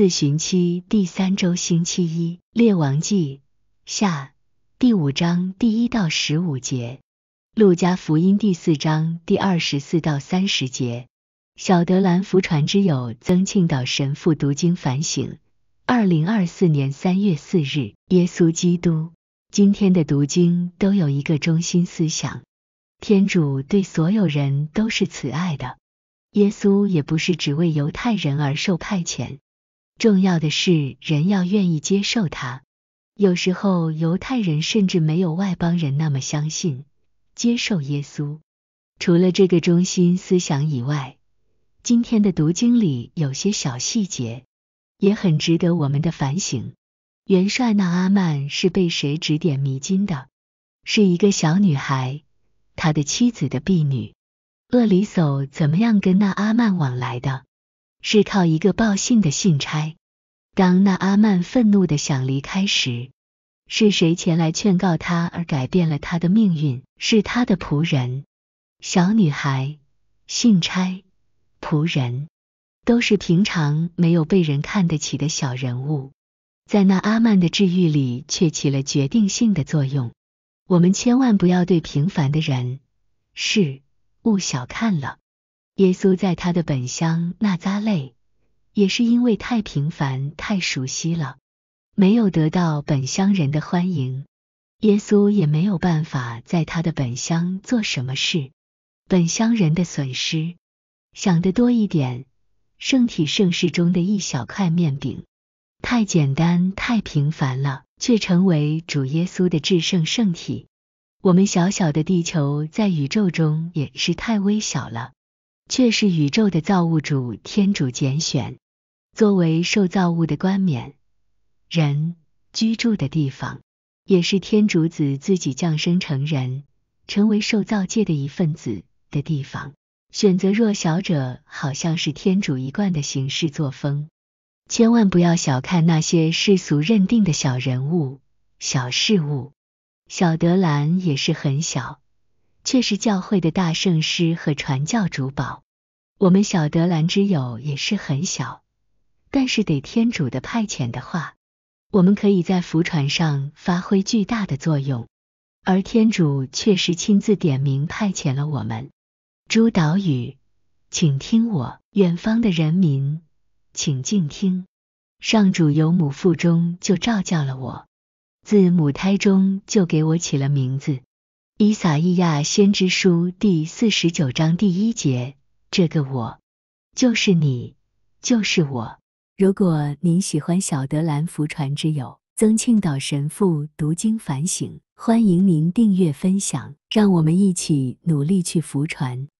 自寻期第三周星期一，《列王记下》第五章第一到十五节，《路加福音》第四章第二十四到三十节，《小德兰福传之友》曾庆岛神父读经反省。二零二四年三月四日，耶稣基督今天的读经都有一个中心思想：天主对所有人都是慈爱的，耶稣也不是只为犹太人而受派遣。重要的是，人要愿意接受他。有时候，犹太人甚至没有外邦人那么相信、接受耶稣。除了这个中心思想以外，今天的读经里有些小细节，也很值得我们的反省。元帅那阿曼是被谁指点迷津的？是一个小女孩，他的妻子的婢女。厄里叟怎么样跟那阿曼往来的？是靠一个报信的信差。当那阿曼愤怒的想离开时，是谁前来劝告他而改变了他的命运？是他的仆人、小女孩、信差、仆人，都是平常没有被人看得起的小人物，在那阿曼的治愈里却起了决定性的作用。我们千万不要对平凡的人、事、物小看了。耶稣在他的本乡那扎勒，也是因为太平凡、太熟悉了，没有得到本乡人的欢迎。耶稣也没有办法在他的本乡做什么事。本乡人的损失，想的多一点。圣体盛世中的一小块面饼，太简单、太平凡了，却成为主耶稣的至圣圣体。我们小小的地球在宇宙中也是太微小了。却是宇宙的造物主天主拣选，作为受造物的冠冕，人居住的地方，也是天主子自己降生成人，成为受造界的一份子的地方。选择弱小者，好像是天主一贯的行事作风。千万不要小看那些世俗认定的小人物、小事物、小德兰，也是很小。却是教会的大圣师和传教主保。我们小德兰之友也是很小，但是得天主的派遣的话，我们可以在浮船上发挥巨大的作用。而天主确实亲自点名派遣了我们。诸岛屿，请听我，远方的人民，请静听。上主由母腹中就召叫了我，自母胎中就给我起了名字。以撒·伊亚先知书第四十九章第一节：这个我，就是你，就是我。如果您喜欢小德兰福传之友曾庆岛神父读经反省，欢迎您订阅分享，让我们一起努力去福传。